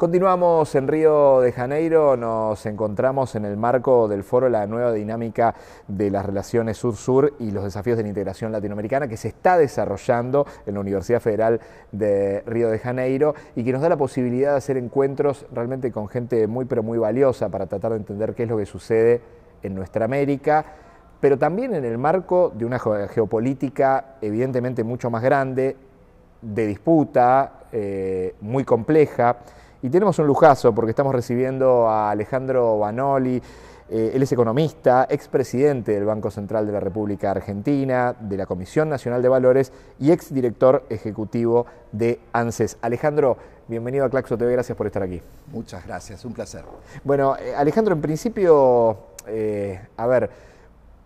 Continuamos en Río de Janeiro, nos encontramos en el marco del foro La nueva dinámica de las relaciones sur-sur y los desafíos de la integración latinoamericana que se está desarrollando en la Universidad Federal de Río de Janeiro y que nos da la posibilidad de hacer encuentros realmente con gente muy pero muy valiosa para tratar de entender qué es lo que sucede en nuestra América pero también en el marco de una geopolítica evidentemente mucho más grande, de disputa, eh, muy compleja. Y tenemos un lujazo porque estamos recibiendo a Alejandro Banoli. Eh, él es economista, expresidente del Banco Central de la República Argentina, de la Comisión Nacional de Valores y exdirector ejecutivo de ANSES. Alejandro, bienvenido a Claxo TV, gracias por estar aquí. Muchas gracias, un placer. Bueno, eh, Alejandro, en principio, eh, a ver,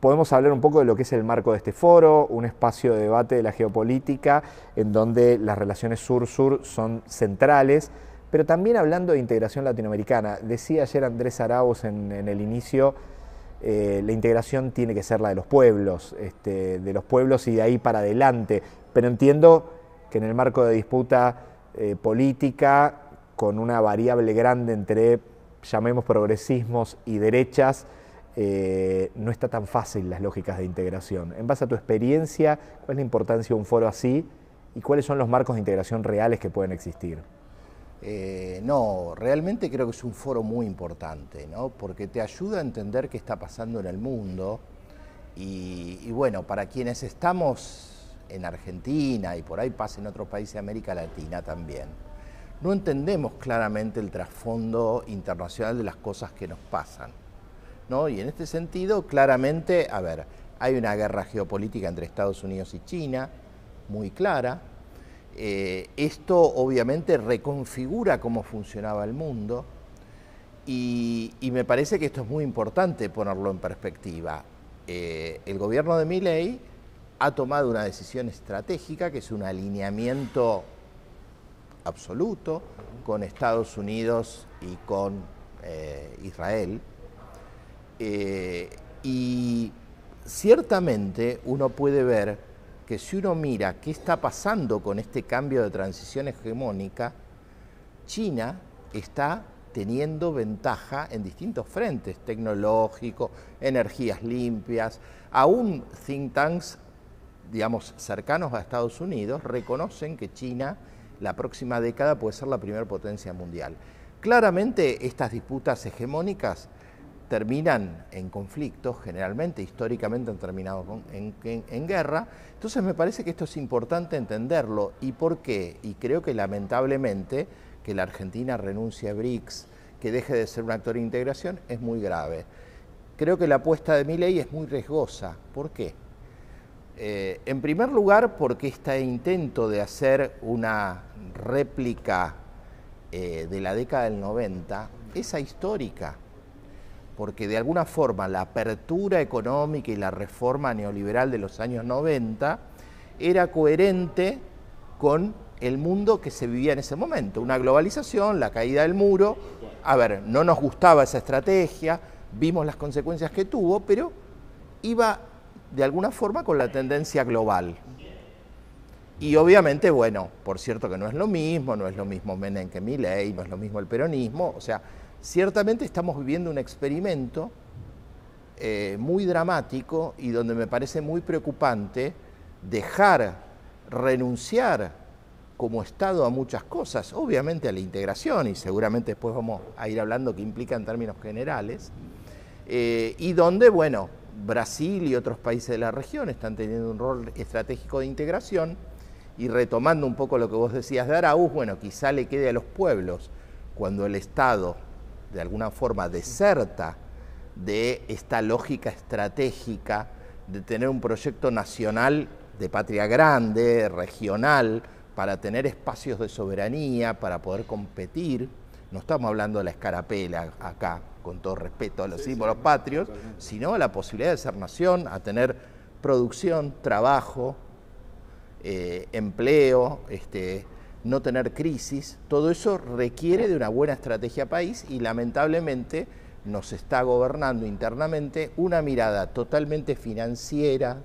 podemos hablar un poco de lo que es el marco de este foro, un espacio de debate de la geopolítica en donde las relaciones sur-sur son centrales. Pero también hablando de integración latinoamericana, decía ayer Andrés Arauz en, el inicio, eh, la integración tiene que ser la de los pueblos, este, de los pueblos y de ahí para adelante. Pero entiendo que en el marco de disputa eh, política, con una variable grande entre, llamemos, progresismos y derechas, eh, no está tan fácil las lógicas de integración. En base a tu experiencia, ¿cuál es la importancia de un foro así y cuáles son los marcos de integración reales que pueden existir? Eh, no, realmente creo que es un foro muy importante, porque te ayuda a entender qué está pasando en el mundo. Y, bueno, para quienes estamos en Argentina y por ahí pasa en otros países de América Latina también, no entendemos claramente el trasfondo internacional de las cosas que nos pasan. Y en este sentido, claramente, a ver, hay una guerra geopolítica entre Estados Unidos y China, muy clara, eh, esto obviamente reconfigura cómo funcionaba el mundo y, me parece que esto es muy importante ponerlo en perspectiva. Eh, el gobierno de Milley ha tomado una decisión estratégica que es un alineamiento absoluto con Estados Unidos y con eh, Israel. y ciertamente uno puede ver que si uno mira qué está pasando con este cambio de transición hegemónica, China está teniendo ventaja en distintos frentes, tecnológico, energías limpias, aún think tanks, digamos, cercanos a Estados Unidos, reconocen que China la próxima década puede ser la primera potencia mundial. Claramente estas disputas hegemónicas terminan en conflictos, generalmente, históricamente han terminado en, guerra. Entonces me parece que esto es importante entenderlo. ¿Y por qué? Y creo que lamentablemente que la Argentina renuncie a BRICS, que deje de ser un actor de integración, es muy grave. Creo que la apuesta de mi ley es muy riesgosa. ¿Por qué? Eh, en primer lugar, porque este intento de hacer una réplica eh, de la década del 90 esa histórica porque de alguna forma la apertura económica y la reforma neoliberal de los años 90 era coherente con el mundo que se vivía en ese momento, una globalización, la caída del muro. A ver, no nos gustaba esa estrategia, vimos las consecuencias que tuvo, pero iba de alguna forma con la tendencia global. Y obviamente, bueno, por cierto que no es lo mismo, no es lo mismo Menem que Milei, no es lo mismo el peronismo, o sea, Ciertamente estamos viviendo un experimento eh, muy dramático y donde me parece muy preocupante dejar, renunciar como Estado a muchas cosas, obviamente a la integración, y seguramente después vamos a ir hablando que implica en términos generales, eh, y donde, bueno, Brasil y otros países de la región están teniendo un rol estratégico de integración, y retomando un poco lo que vos decías de Araújo, bueno, quizá le quede a los pueblos, cuando el Estado de alguna forma deserta de esta lógica estratégica de tener un proyecto nacional de patria grande, regional, para tener espacios de soberanía, para poder competir. No estamos hablando de la escarapela acá, con todo respeto a los símbolos patrios, sino la posibilidad de ser nación, a tener producción, trabajo, eh, empleo, este, no tener crisis, todo eso requiere de una buena estrategia país y lamentablemente nos está gobernando internamente una mirada totalmente financiera,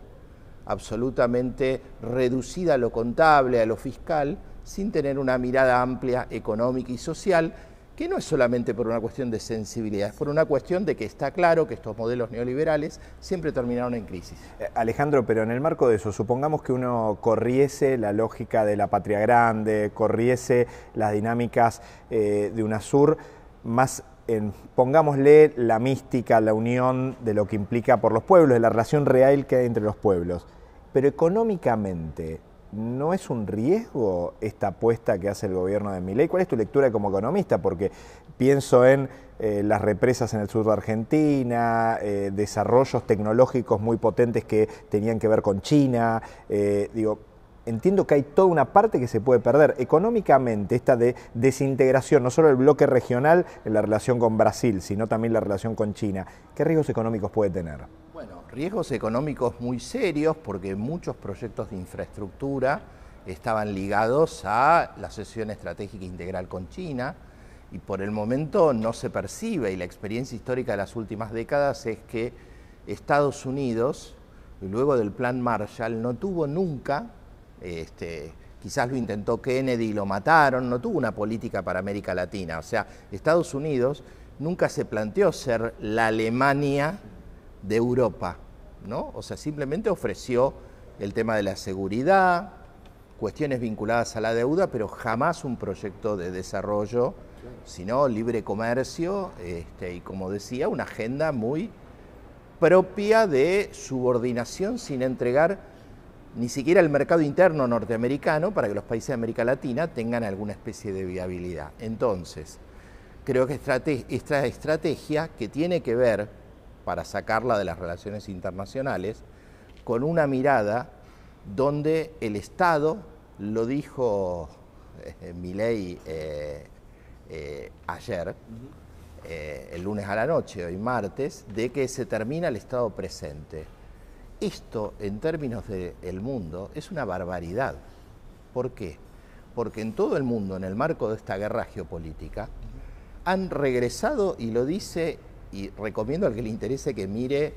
absolutamente reducida a lo contable, a lo fiscal, sin tener una mirada amplia económica y social que no es solamente por una cuestión de sensibilidad, es por una cuestión de que está claro que estos modelos neoliberales siempre terminaron en crisis. Eh, Alejandro, pero en el marco de eso, supongamos que uno corriese la lógica de la patria grande, corriese las dinámicas eh, de de sur, más en, pongámosle, la mística, la unión de lo que implica por los pueblos, de la relación real que hay entre los pueblos. Pero económicamente, ¿No es un riesgo esta apuesta que hace el gobierno de Milei? ¿Cuál es tu lectura como economista? Porque pienso en eh, las represas en el sur de Argentina, eh, desarrollos tecnológicos muy potentes que tenían que ver con China. Eh, digo, entiendo que hay toda una parte que se puede perder económicamente, esta de desintegración, no solo el bloque regional en la relación con Brasil, sino también la relación con China. ¿Qué riesgos económicos puede tener? Bueno, riesgos económicos muy serios porque muchos proyectos de infraestructura estaban ligados a la sesión estratégica integral con China y por el momento no se percibe y la experiencia histórica de las últimas décadas es que Estados Unidos, luego del plan Marshall, no tuvo nunca, este, quizás lo intentó Kennedy y lo mataron, no tuvo una política para América Latina. O sea, Estados Unidos nunca se planteó ser la Alemania de Europa, ¿no? O sea, simplemente ofreció el tema de la seguridad, cuestiones vinculadas a la deuda, pero jamás un proyecto de desarrollo, sino libre comercio este, y, como decía, una agenda muy propia de subordinación sin entregar ni siquiera el mercado interno norteamericano para que los países de América Latina tengan alguna especie de viabilidad. Entonces, creo que esta estrategia que tiene que ver para sacarla de las relaciones internacionales, con una mirada donde el Estado, lo dijo eh, Milei eh, eh, ayer, eh, el lunes a la noche, hoy martes, de que se termina el Estado presente. Esto, en términos del mundo, es una barbaridad. ¿Por qué? Porque en todo el mundo, en el marco de esta guerra geopolítica, han regresado, y lo dice y recomiendo al que le interese que mire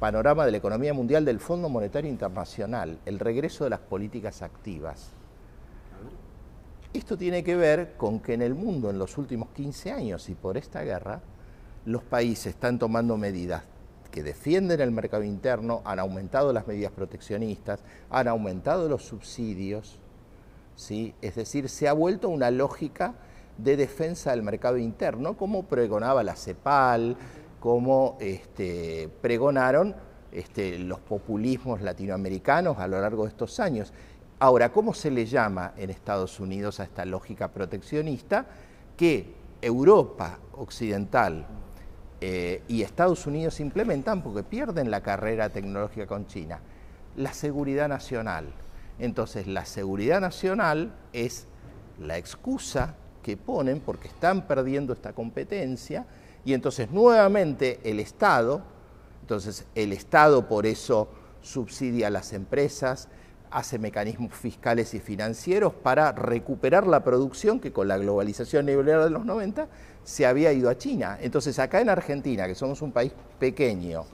panorama de la economía mundial del Fondo Monetario Internacional, el regreso de las políticas activas. Esto tiene que ver con que en el mundo en los últimos 15 años y por esta guerra, los países están tomando medidas que defienden el mercado interno, han aumentado las medidas proteccionistas, han aumentado los subsidios, ¿sí? es decir, se ha vuelto una lógica de defensa del mercado interno, como pregonaba la CEPAL, como este, pregonaron este, los populismos latinoamericanos a lo largo de estos años. Ahora, ¿cómo se le llama en Estados Unidos a esta lógica proteccionista que Europa occidental eh, y Estados Unidos implementan porque pierden la carrera tecnológica con China? La seguridad nacional. Entonces, la seguridad nacional es la excusa que ponen porque están perdiendo esta competencia y entonces nuevamente el Estado, entonces el Estado por eso subsidia a las empresas, hace mecanismos fiscales y financieros para recuperar la producción que con la globalización neoliberal de los 90 se había ido a China. Entonces acá en Argentina, que somos un país pequeño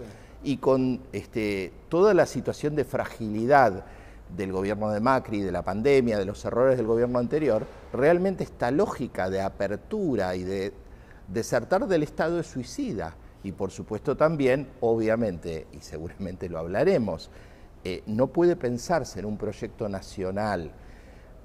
y con este, toda la situación de fragilidad, del gobierno de Macri, de la pandemia, de los errores del gobierno anterior, realmente esta lógica de apertura y de desertar del Estado es suicida. Y por supuesto también, obviamente, y seguramente lo hablaremos, eh, no puede pensarse en un proyecto nacional,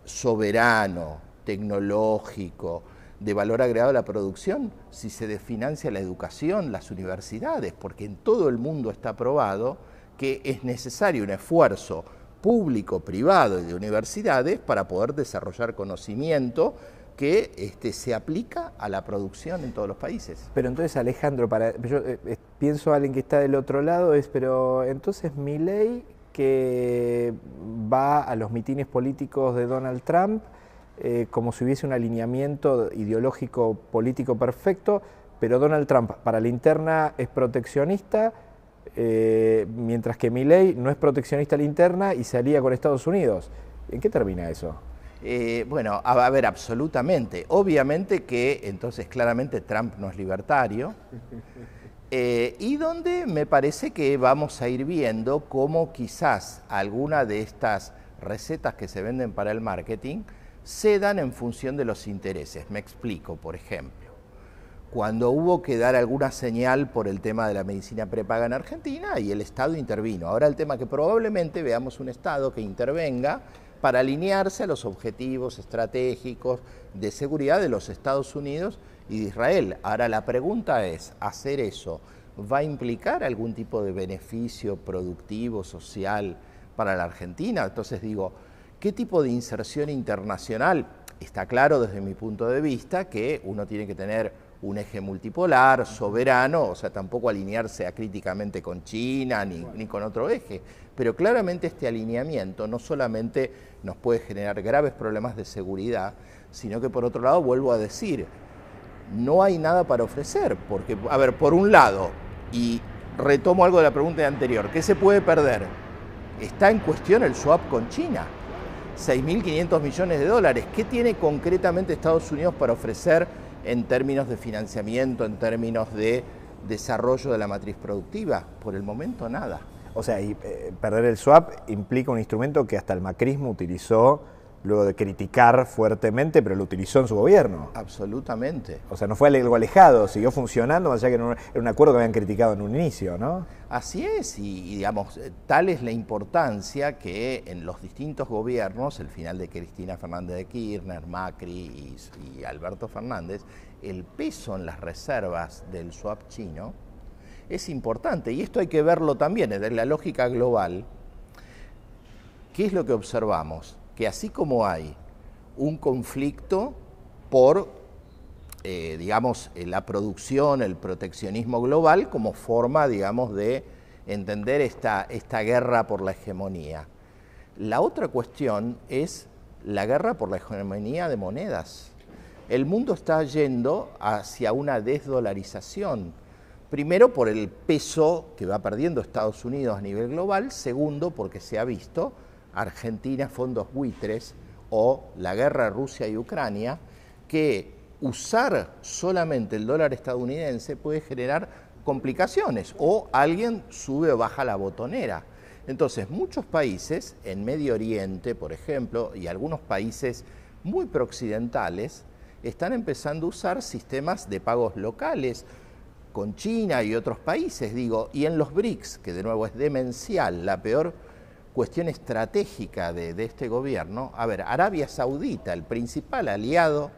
soberano, tecnológico, de valor agregado a la producción, si se desfinancia la educación, las universidades, porque en todo el mundo está probado que es necesario un esfuerzo público, privado y de universidades para poder desarrollar conocimiento que este, se aplica a la producción en todos los países. Pero entonces, Alejandro, para, eh, eh, pienso alguien que está del otro lado, es, pero entonces mi ley que va a los mitines políticos de Donald Trump, eh, como si hubiese un alineamiento ideológico político perfecto, pero Donald Trump para la interna es proteccionista eh, mientras que ley no es proteccionista a interna y salía con Estados Unidos. ¿En qué termina eso? Eh, bueno, a, a, ver, absolutamente. Obviamente que entonces claramente Trump no es libertario. Eh, y donde me parece que vamos a ir viendo cómo quizás alguna de estas recetas que se venden para el marketing se dan en función de los intereses. Me explico, por ejemplo cuando hubo que dar alguna señal por el tema de la medicina prepaga en Argentina y el Estado intervino. Ahora el tema que probablemente veamos un Estado que intervenga para alinearse a los objetivos estratégicos de seguridad de los Estados Unidos y de Israel. Ahora la pregunta es, ¿hacer eso va a implicar algún tipo de beneficio productivo, social para la Argentina? Entonces digo, ¿qué tipo de inserción internacional? Está claro desde mi punto de vista que uno tiene que tener un eje multipolar, soberano, o sea, tampoco alinearse acríticamente con China ni, ni, con otro eje. Pero claramente este alineamiento no solamente nos puede generar graves problemas de seguridad, sino que por otro lado, vuelvo a decir, no hay nada para ofrecer, porque, a ver, por un lado, y retomo algo de la pregunta anterior, ¿qué se puede perder? Está en cuestión el swap con China. 6.500 millones de dólares. ¿Qué tiene concretamente Estados Unidos para ofrecer en términos de financiamiento, en términos de desarrollo de la matriz productiva. Por el momento nada. O sea, y, eh, perder el swap implica un instrumento que hasta el macrismo utilizó luego de criticar fuertemente, pero lo utilizó en su gobierno. Absolutamente. O sea, no fue algo alejado, siguió funcionando, más allá que era un, acuerdo que habían criticado en un inicio, ¿no? Así es, y, digamos, eh, tal es la importancia que en los distintos gobiernos, el final de Cristina Fernández de Kirchner, Macri y, y Alberto Fernández, el peso en las reservas del swap chino es importante, y esto hay que verlo también desde la lógica global. ¿Qué es lo que observamos? que así como hay un conflicto por, eh, digamos, eh, la producción, el proteccionismo global como forma, digamos, de entender esta guerra por la hegemonía. La otra cuestión es la guerra por la hegemonía de monedas. El mundo está yendo hacia una desdolarización. Primero por el peso que va perdiendo Estados Unidos a nivel global, segundo porque se ha visto Argentina fondos buitres o la guerra Rusia y Ucrania, que usar solamente el dólar estadounidense puede generar complicaciones o alguien sube o baja la botonera. Entonces, muchos países, en Medio Oriente, por ejemplo, y algunos países muy prooccidentales, están empezando a usar sistemas de pagos locales con China y otros países, digo, y en los BRICS, que de nuevo es demencial, la peor cuestión estratégica de, este gobierno, a ver, Arabia Saudita, el principal aliado,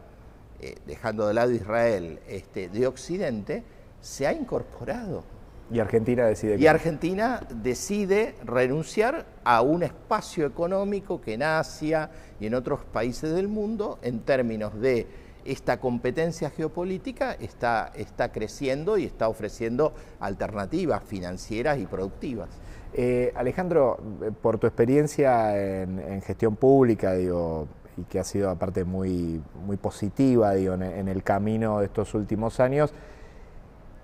eh, dejando de lado Israel, este, de Occidente, se ha incorporado. Y Argentina decide. Y Argentina decide renunciar a un espacio económico que en Asia y en otros países del mundo, en términos de esta competencia geopolítica, está creciendo y está ofreciendo alternativas financieras y productivas. Eh, Alejandro, por tu experiencia en, gestión pública, digo, y que ha sido aparte muy, muy positiva en, el camino de estos últimos años,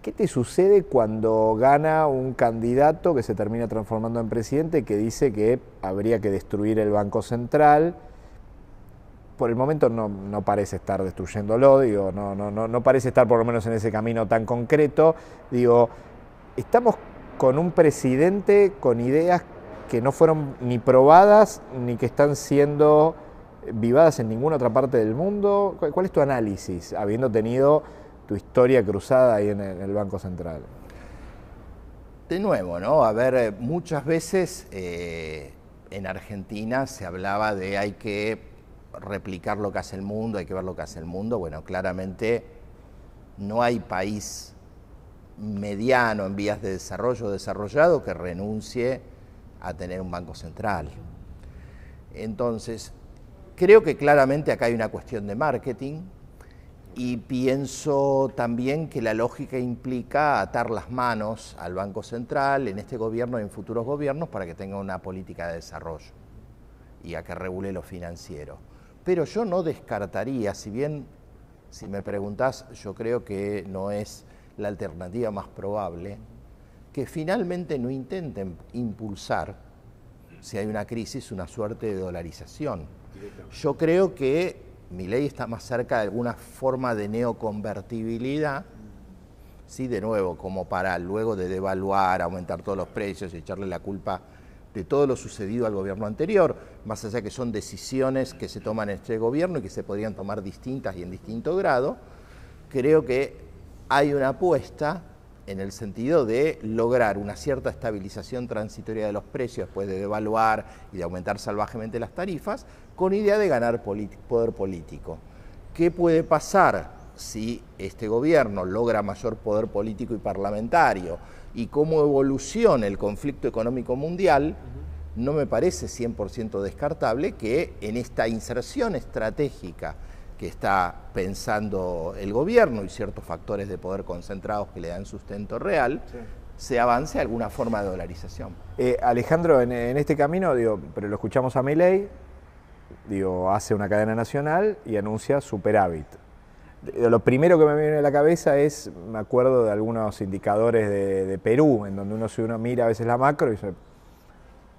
¿qué te sucede cuando gana un candidato que se termina transformando en presidente que dice que habría que destruir el Banco Central? Por el momento no, no parece estar destruyéndolo, digo, no, no, no, no parece estar por lo menos en ese camino tan concreto. Digo, estamos con un presidente con ideas que no fueron ni probadas ni que están siendo vivadas en ninguna otra parte del mundo. ¿Cuál es tu análisis, habiendo tenido tu historia cruzada ahí en el Banco Central? De nuevo, ¿no? A ver, eh, muchas veces eh, en Argentina se hablaba de hay que replicar lo que hace el mundo, hay que ver lo que hace el mundo. Bueno, claramente no hay país mediano en vías de desarrollo desarrollado que renuncie a tener un banco central. Entonces, creo que claramente acá hay una cuestión de marketing y pienso también que la lógica implica atar las manos al Banco Central en este gobierno y en futuros gobiernos para que tenga una política de desarrollo y a que regule lo financiero. Pero yo no descartaría, si bien, si me preguntás, yo creo que no es la alternativa más probable, que finalmente no intenten impulsar, si hay una crisis, una suerte de dolarización. Yo creo que mi ley está más cerca de alguna forma de neoconvertibilidad, ¿sí? de nuevo, como para luego de devaluar, aumentar todos los precios y echarle la culpa de todo lo sucedido al gobierno anterior, más allá que son decisiones que se toman en este gobierno y que se podrían tomar distintas y en distinto grado, creo que hay una apuesta en el sentido de lograr una cierta estabilización transitoria de los precios después de devaluar y de aumentar salvajemente las tarifas, con idea de ganar poder político. ¿Qué puede pasar si este gobierno logra mayor poder político y parlamentario y cómo evoluciona el conflicto económico mundial? No me parece 100% descartable que en esta inserción estratégica que está pensando el gobierno y ciertos factores de poder concentrados que le dan sustento real, se avance alguna forma de dolarización. Eh, Alejandro, en, este camino, digo, pero lo escuchamos a Milei, digo, hace una cadena nacional y anuncia superávit. Lo primero que me viene a la cabeza es, me acuerdo de algunos indicadores de, Perú, en donde uno, si uno mira a veces la macro y dice,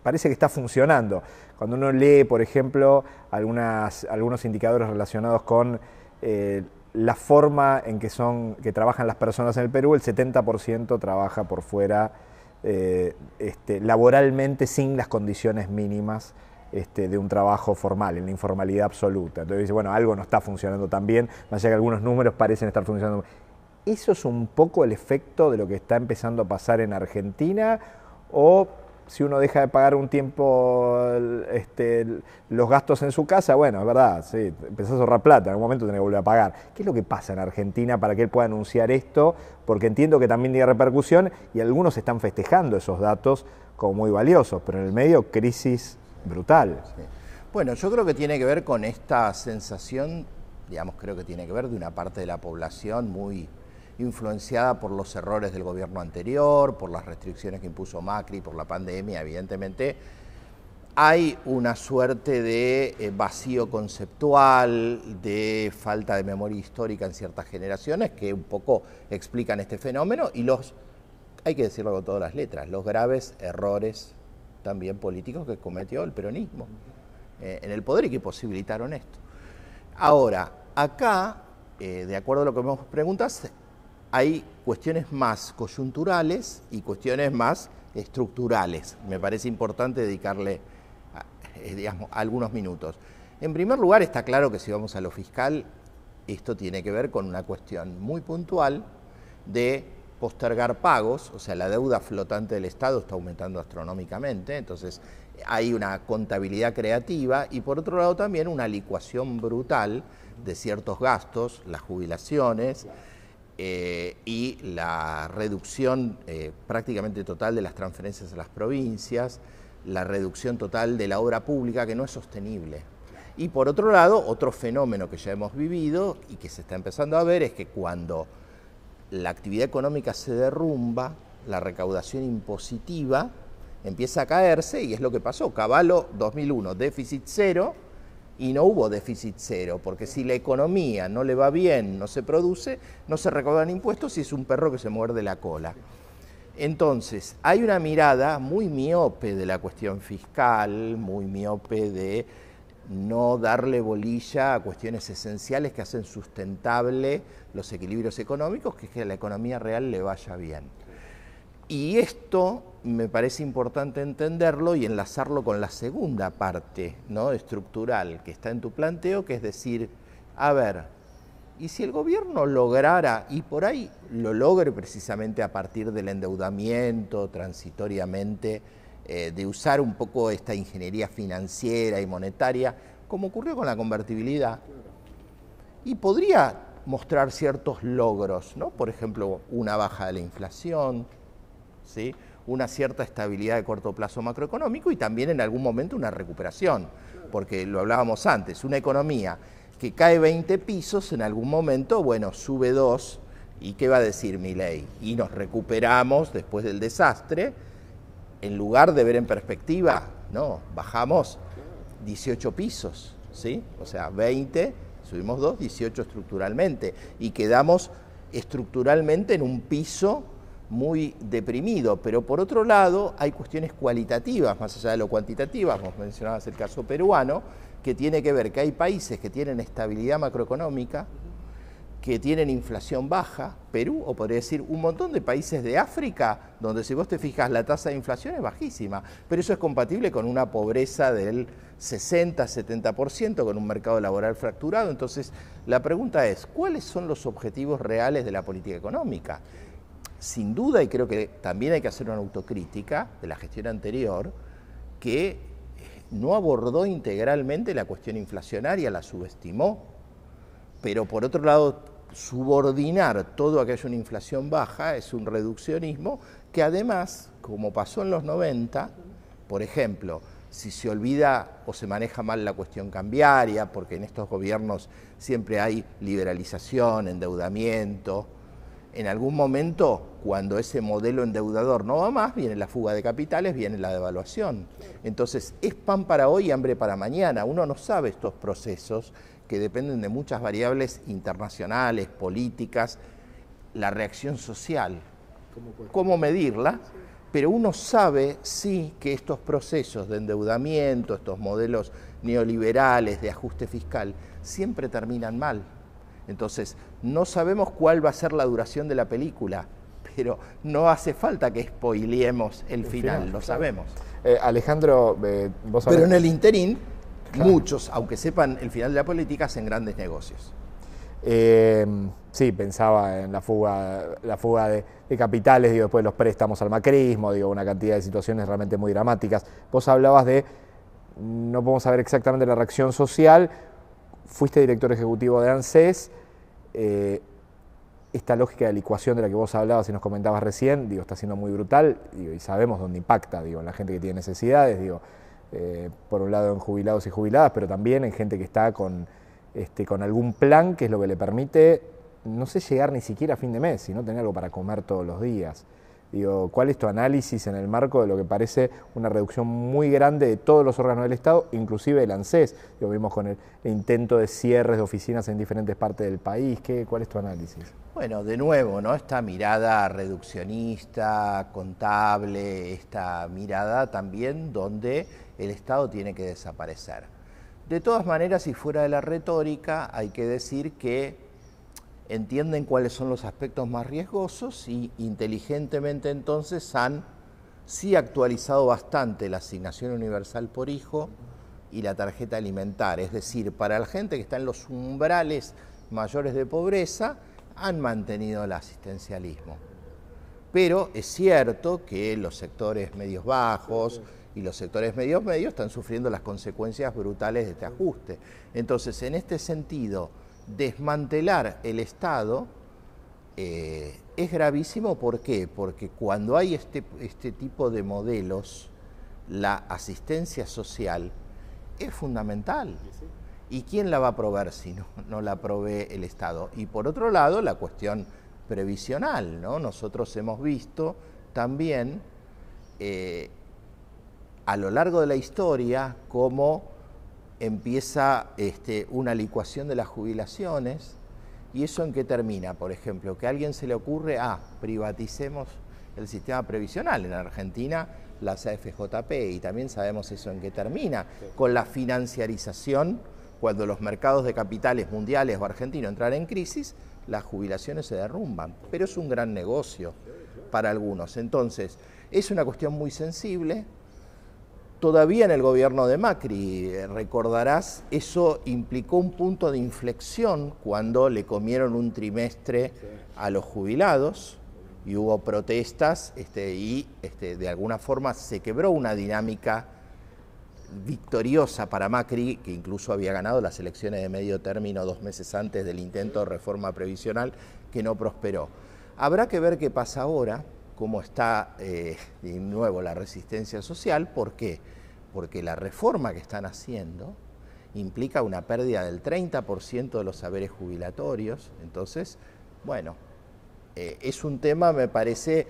parece que está funcionando. Cuando uno lee, por ejemplo, algunas, algunos indicadores relacionados con eh, la forma en que, son, que trabajan las personas en el Perú, el 70% trabaja por fuera eh, este, laboralmente sin las condiciones mínimas este, de un trabajo formal, en la informalidad absoluta. Entonces dice, bueno, algo no está funcionando tan bien, más allá que algunos números parecen estar funcionando. ¿Eso es un poco el efecto de lo que está empezando a pasar en Argentina o si uno deja de pagar un tiempo este, los gastos en su casa, bueno, es verdad, sí, empezás a ahorrar plata, en algún momento tenés que volver a pagar. ¿Qué es lo que pasa en Argentina para que él pueda anunciar esto? Porque entiendo que también tiene repercusión y algunos están festejando esos datos como muy valiosos, pero en el medio crisis brutal. Bueno, yo creo que tiene que ver con esta sensación, digamos, creo que tiene que ver de una parte de la población muy influenciada por los errores del gobierno anterior, por las restricciones que impuso Macri, por la pandemia, evidentemente, hay una suerte de eh, vacío conceptual, de falta de memoria histórica en ciertas generaciones que un poco explican este fenómeno y los, hay que decirlo con todas las letras, los graves errores también políticos que cometió el peronismo eh, en el poder y que posibilitaron esto. Ahora, acá, eh, de acuerdo a lo que me preguntas, hay cuestiones más coyunturales y cuestiones más estructurales. Me parece importante dedicarle eh, digamos, algunos minutos. En primer lugar, está claro que si vamos a lo fiscal, esto tiene que ver con una cuestión muy puntual de postergar pagos, o sea, la deuda flotante del Estado está aumentando astronómicamente, entonces hay una contabilidad creativa y por otro lado también una licuación brutal de ciertos gastos, las jubilaciones eh, y la reducción eh, prácticamente total de las transferencias a las provincias, la reducción total de la obra pública que no es sostenible. Y por otro lado, otro fenómeno que ya hemos vivido y que se está empezando a ver es que cuando la actividad económica se derrumba, la recaudación impositiva empieza a caerse y es lo que pasó. Caballo 2001, déficit cero, y no hubo déficit cero, porque si la economía no le va bien, no se produce, no se recaudan impuestos y es un perro que se muerde la cola. Entonces, hay una mirada muy miope de la cuestión fiscal, muy miope de no darle bolilla a cuestiones esenciales que hacen sustentable los equilibrios económicos, que es que a la economía real le vaya bien. Y esto me parece importante entenderlo y enlazarlo con la segunda parte ¿no? estructural que está en tu planteo, que es decir, a ver, y si el gobierno lograra, y por ahí lo logre precisamente a partir del endeudamiento transitoriamente, eh, de usar un poco esta ingeniería financiera y monetaria, como ocurrió con la convertibilidad, y podría mostrar ciertos logros, ¿no? por ejemplo, una baja de la inflación, una cierta estabilidad de corto plazo macroeconómico y también en algún momento una recuperación, porque lo hablábamos antes, una economía que cae 20 pisos, en algún momento, bueno, sube 2, ¿y qué va a decir mi ley? Y nos recuperamos después del desastre, en lugar de ver en perspectiva, no, bajamos 18 pisos, ¿sí? O sea, 20, subimos 2, 18 estructuralmente, y quedamos estructuralmente en un piso muy deprimido, pero por otro lado hay cuestiones cualitativas, más allá de lo cuantitativas, vos mencionabas el caso peruano, que tiene que ver que hay países que tienen estabilidad macroeconómica, que tienen inflación baja, Perú, o podría decir un montón de países de África, donde si vos te fijas la tasa de inflación es bajísima, pero eso es compatible con una pobreza del 60-70%, con un mercado laboral fracturado. Entonces, la pregunta es, ¿cuáles son los objetivos reales de la política económica? sin duda, y creo que también hay que hacer una autocrítica de la gestión anterior, que eh, no abordó integralmente la cuestión inflacionaria, la subestimó, pero por otro lado, subordinar todo que haya una inflación baja es un reduccionismo que además, como pasó en los 90, por ejemplo, si se olvida o se maneja mal la cuestión cambiaria, porque en estos gobiernos siempre hay liberalización, endeudamiento, en algún momento, cuando ese modelo endeudador no va más, viene la fuga de capitales, viene la devaluación. Entonces, es pan para hoy y hambre para mañana. Uno no sabe estos procesos que dependen de muchas variables internacionales, políticas, la reacción social, cómo medirla, pero uno sabe sí que estos procesos de endeudamiento, estos modelos neoliberales de ajuste fiscal, siempre terminan mal entonces, no sabemos cuál va a ser la duración de la película, pero no hace falta que spoileemos el, final, lo sabemos. Eh, Alejandro, eh, vos Pero en el interín, muchos, aunque sepan el final de la política, hacen grandes negocios. Eh, sí, pensaba en la fuga, la fuga de, capitales, digo, después los préstamos al macrismo, digo, una cantidad de situaciones realmente muy dramáticas. Vos hablabas de no podemos saber exactamente la reacción social, fuiste director ejecutivo de ANSES, eh, esta lógica de licuación de la que vos hablabas y nos comentabas recién, digo, está siendo muy brutal y sabemos dónde impacta, en la gente que tiene necesidades, eh, por un lado en jubilados y jubiladas, pero también en gente que está con, este, con algún plan que es lo que le permite, no sé, llegar ni siquiera a fin de mes, sino tener algo para comer todos los días. ¿cuál es tu análisis en el marco de lo que parece una reducción muy grande de todos los órganos del Estado, inclusive el ANSES? Lo vimos con el intento de cierres de oficinas en diferentes partes del país. ¿Qué, ¿Cuál es tu análisis? Bueno, de nuevo, ¿no? Esta mirada reduccionista, contable, esta mirada también donde el Estado tiene que desaparecer. De todas maneras, y fuera de la retórica, hay que decir que entienden cuáles son los aspectos más riesgosos y inteligentemente entonces han sí actualizado bastante la asignación universal por hijo y la tarjeta alimentar. Es decir, para la gente que está en los umbrales mayores de pobreza, han mantenido el asistencialismo. Pero es cierto que los sectores medios bajos y los sectores medios medios están sufriendo las consecuencias brutales de este ajuste. Entonces, en este sentido, desmantelar el Estado eh, es gravísimo, ¿por qué? Porque cuando hay este, este tipo de modelos, la asistencia social es fundamental. ¿Y quién la va a proveer si no, no la provee el Estado? Y por otro lado, la cuestión previsional, ¿no? Nosotros hemos visto también eh, a lo largo de la historia cómo empieza este, una licuación de las jubilaciones. ¿Y eso en qué termina? Por ejemplo, que a alguien se le ocurre, ah, privaticemos el sistema previsional en Argentina, las AFJP, y también sabemos eso en qué termina, con la financiarización, cuando los mercados de capitales mundiales o argentinos entran en crisis, las jubilaciones se derrumban, pero es un gran negocio para algunos. Entonces, es una cuestión muy sensible, todavía en el gobierno de Macri. Eh, recordarás, eso implicó un punto de inflexión cuando le comieron un trimestre a los jubilados y hubo protestas este, y este, de alguna forma se quebró una dinámica victoriosa para Macri, que incluso había ganado las elecciones de medio término dos meses antes del intento de reforma previsional, que no prosperó. Habrá que ver qué pasa ahora, cómo está eh, de nuevo la resistencia social. ¿Por qué? Porque la reforma que están haciendo implica una pérdida del 30% de los saberes jubilatorios. Entonces, bueno, eh, es un tema, me parece,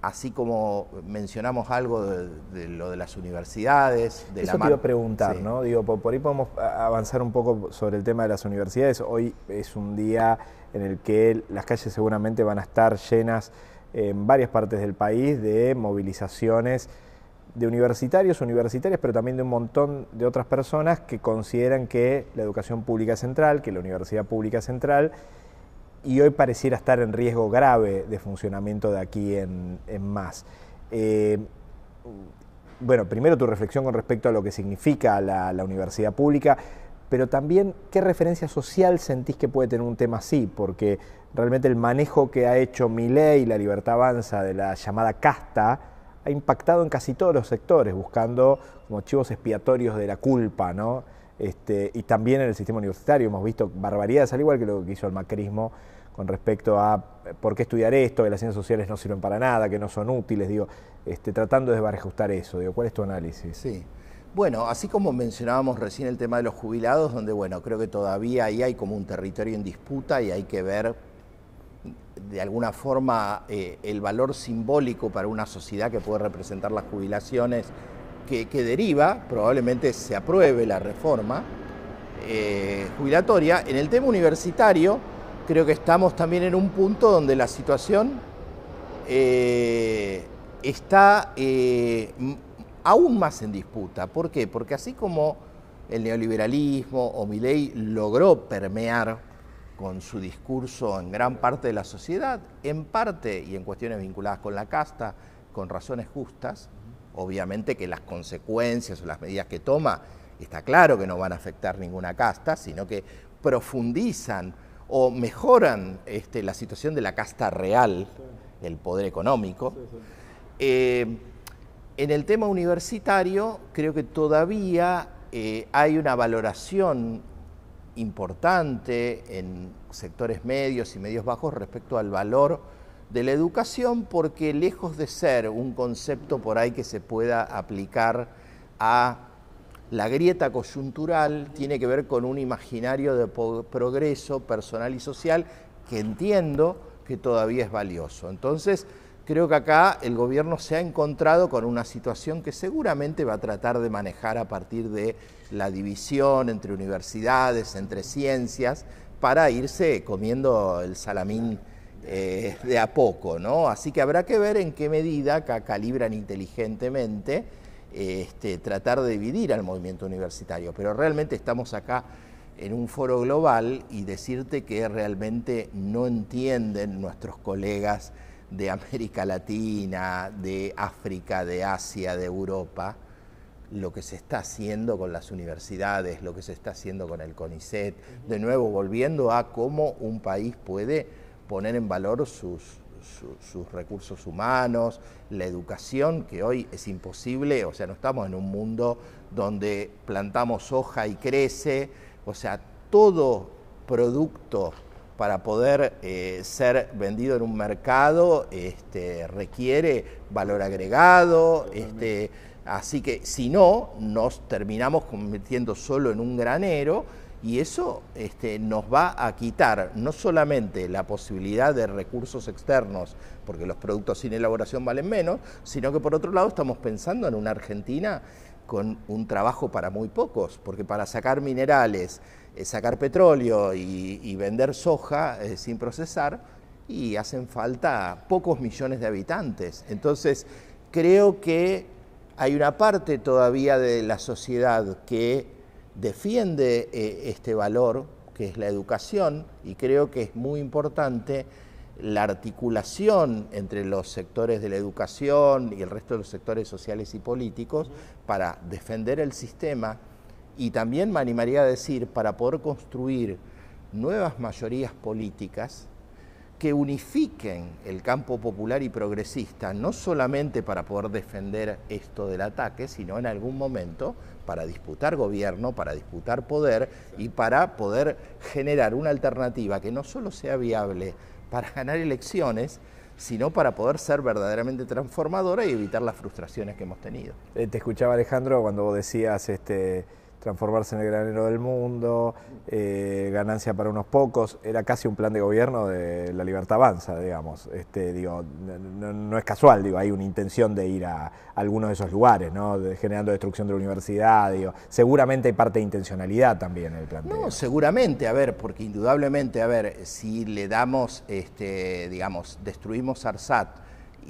así como mencionamos algo de, lo de las universidades. De Eso la te iba a preguntar, ¿no? Digo, por, ahí podemos avanzar un poco sobre el tema de las universidades. Hoy es un día en el que las calles seguramente van a estar llenas en varias partes del país de movilizaciones de universitarios, universitarias, pero también de un montón de otras personas que consideran que la educación pública central, que la universidad pública central, y hoy pareciera estar en riesgo grave de funcionamiento de aquí en, más. Eh, bueno, primero tu reflexión con respecto a lo que significa la universidad pública, pero también qué referencia social sentís que puede tener un tema así, porque realmente el manejo que ha hecho Milei, la libertad avanza de la llamada casta, ha impactado en casi todos los sectores, buscando motivos expiatorios de la culpa, ¿no? Este, y también en el sistema universitario hemos visto barbaridades, al igual que lo que hizo el macrismo con respecto a eh, por qué estudiar esto, que las ciencias sociales no sirven para nada, que no son útiles, digo, este, tratando de desbarajustar eso. Digo, ¿Cuál es tu análisis? Sí. Bueno, así como mencionábamos recién el tema de los jubilados, donde bueno, creo que todavía ahí hay como un territorio en disputa y hay que ver de alguna forma eh, el valor simbólico para una sociedad que puede representar las jubilaciones que, deriva, probablemente se apruebe la reforma eh, jubilatoria. En el tema universitario, creo que estamos también en un punto donde la situación eh, está aún más en disputa. ¿Por qué? Porque así como el neoliberalismo o Milei logró permear con su discurso en gran parte de la sociedad, en parte y en cuestiones vinculadas con la casta, con razones justas, obviamente que las consecuencias o las medidas que toma está claro que no van a afectar ninguna casta, sino que profundizan o mejoran este, la situación de la casta real, el poder económico. Eh, en el tema universitario, creo que todavía eh, hay una valoración importante en sectores medios y medios bajos respecto al valor de la educación, porque lejos de ser un concepto por ahí que se pueda aplicar a la grieta coyuntural, tiene que ver con un imaginario de progreso personal y social que entiendo que todavía es valioso. Entonces, creo que acá el gobierno se ha encontrado con una situación que seguramente va a tratar de manejar a partir de la división entre universidades, entre ciencias, para irse comiendo el salamín eh, de a poco, Así que habrá que ver en qué medida acá calibran inteligentemente este, tratar de dividir al movimiento universitario, pero realmente estamos acá en un foro global y decirte que realmente no entienden nuestros colegas de América Latina, de África, de Asia, de Europa, lo que se está haciendo con las universidades, lo que se está haciendo con el CONICET, de nuevo volviendo a cómo un país puede poner en valor sus, sus recursos humanos, la educación, que hoy es imposible, o sea, no estamos en un mundo donde plantamos hoja y crece, o sea, todo producto para poder eh, ser vendido en un mercado este, requiere valor agregado, este, así que si no, nos terminamos convirtiendo solo en un granero y eso este, nos va a quitar no solamente la posibilidad de recursos externos, porque los productos sin elaboración valen menos, sino que por otro lado estamos pensando en una Argentina con un trabajo para muy pocos, porque para sacar minerales eh, sacar petróleo y, vender soja eh, sin procesar y hacen falta pocos millones de habitantes. Entonces, creo que hay una parte todavía de la sociedad que defiende eh, este valor, que es la educación, y creo que es muy importante la articulación entre los sectores de la educación y el resto de los sectores sociales y políticos para defender el sistema y también me animaría a decir, para poder construir nuevas mayorías políticas que unifiquen el campo popular y progresista, no solamente para poder defender esto del ataque, sino en algún momento para disputar gobierno, para disputar poder y para poder generar una alternativa que no solo sea viable para ganar elecciones, sino para poder ser verdaderamente transformadora y evitar las frustraciones que hemos tenido. Eh, te escuchaba Alejandro cuando vos decías este transformarse en el granero del mundo, eh, ganancia para unos pocos, era casi un plan de gobierno de la libertad avanza, digamos. Este, digo, no, es casual, digo, hay una intención de ir a, alguno algunos de esos lugares, ¿no? generando destrucción de la universidad, Seguramente hay parte de intencionalidad también en el plan. No, seguramente, a ver, porque indudablemente, a ver, si le damos, este, digamos, destruimos ARSAT,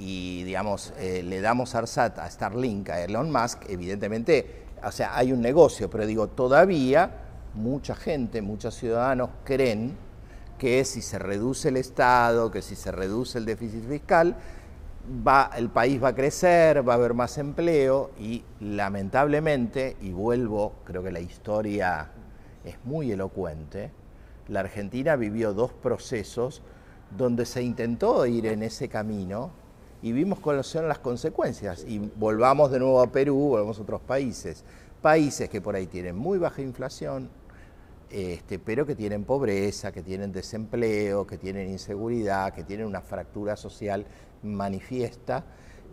y digamos, eh, le damos ARSAT a Starlink, a Elon Musk, evidentemente o sea, hay un negocio, pero digo, todavía mucha gente, muchos ciudadanos creen que si se reduce el Estado, que si se reduce el déficit fiscal, el país va a crecer, va a haber más empleo y lamentablemente, y vuelvo, creo que la historia es muy elocuente, la Argentina vivió dos procesos donde se intentó ir en ese camino, y vimos cuáles son las consecuencias. Y volvamos de nuevo a Perú, volvamos a otros países. Países que por ahí tienen muy baja inflación, este, pero que tienen pobreza, que tienen desempleo, que tienen inseguridad, que tienen una fractura social manifiesta.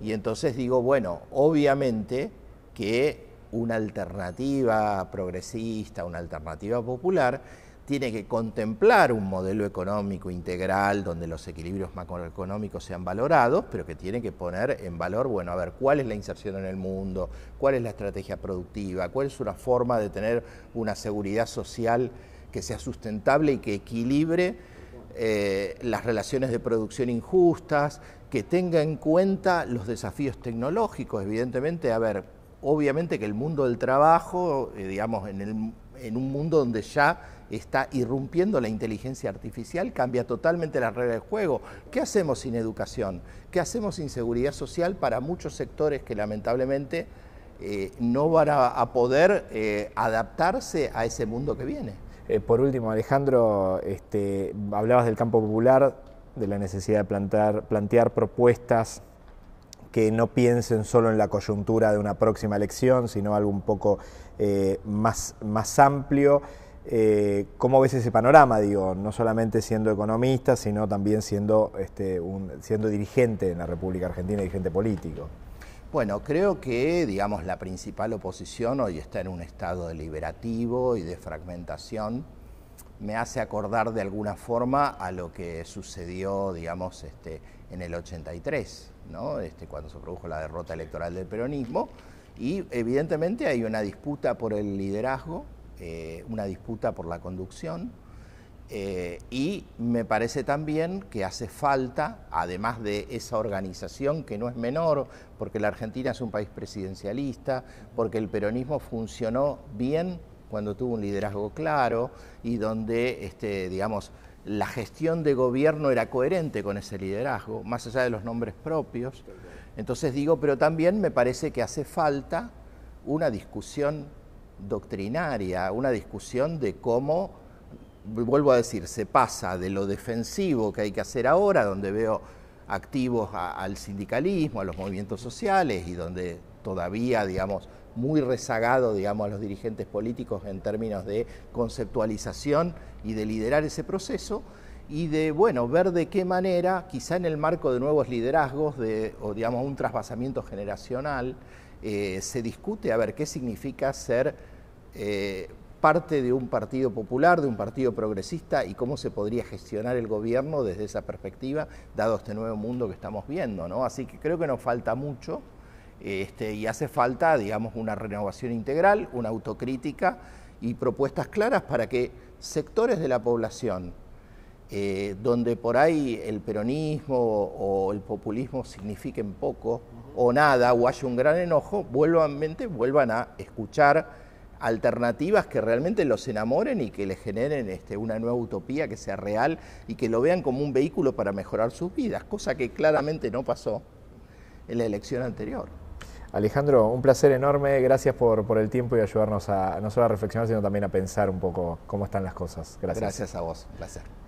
Y entonces digo, bueno, obviamente que una alternativa progresista, una alternativa popular, tiene que contemplar un modelo económico integral donde los equilibrios macroeconómicos sean valorados, pero que tiene que poner en valor, bueno, a ver, cuál es la inserción en el mundo, cuál es la estrategia productiva, cuál es una forma de tener una seguridad social que sea sustentable y que equilibre eh, las relaciones de producción injustas, que tenga en cuenta los desafíos tecnológicos, evidentemente, a ver, obviamente que el mundo del trabajo, eh, digamos, en, en un mundo donde ya está irrumpiendo la inteligencia artificial, cambia totalmente la regla del juego. ¿Qué hacemos sin educación? ¿Qué hacemos sin seguridad social para muchos sectores que lamentablemente eh, no van a, poder eh, adaptarse a ese mundo que viene? Eh, por último, Alejandro, este, hablabas del campo popular, de la necesidad de plantear propuestas que no piensen solo en la coyuntura de una próxima elección, sino algo un poco más, más amplio. Eh, ¿Cómo ves ese panorama? Digo, no solamente siendo economista, sino también siendo, este, siendo dirigente en la República Argentina, dirigente político. Bueno, creo que, digamos, la principal oposición hoy está en un estado deliberativo y de fragmentación. Me hace acordar de alguna forma a lo que sucedió, digamos, este, en el 83, ¿no? este, cuando se produjo la derrota electoral del peronismo. Y evidentemente hay una disputa por el liderazgo, eh, una disputa por la conducción eh, y me parece también que hace falta, además de esa organización que no es menor, porque la Argentina es un país presidencialista, porque el peronismo funcionó bien cuando tuvo un liderazgo claro y donde, este, digamos, la gestión de gobierno era coherente con ese liderazgo, más allá de los nombres propios. Entonces digo, pero también me parece que hace falta una discusión doctrinaria, una discusión de cómo, vuelvo a decir, se pasa de lo defensivo que hay que hacer ahora, donde veo activos al sindicalismo, a los movimientos sociales y donde todavía, digamos, muy rezagado, digamos, a los dirigentes políticos en términos de conceptualización y de liderar ese proceso y de, bueno, ver de qué manera, quizá en el marco de nuevos liderazgos de, o digamos un trasvasamiento generacional, eh, se discute a ver qué significa ser eh, parte de un partido popular, de un partido progresista y cómo se podría gestionar el gobierno desde esa perspectiva, dado este nuevo mundo que estamos viendo. ¿no? Así que creo que nos falta mucho este, y hace falta, digamos, una renovación integral, una autocrítica y propuestas claras para que sectores de la población eh, donde por ahí el peronismo o el populismo signifiquen poco, o nada o haya un gran enojo, vuelvan, mente, vuelvan a escuchar alternativas que realmente los enamoren y que les generen este, una nueva utopía que sea real y que lo vean como un vehículo para mejorar sus vidas, cosa que claramente no pasó en la elección anterior. Alejandro, un placer enorme, gracias por, por el tiempo y ayudarnos a no solo a reflexionar, sino también a pensar un poco cómo están las cosas. Gracias. Gracias a vos, placer.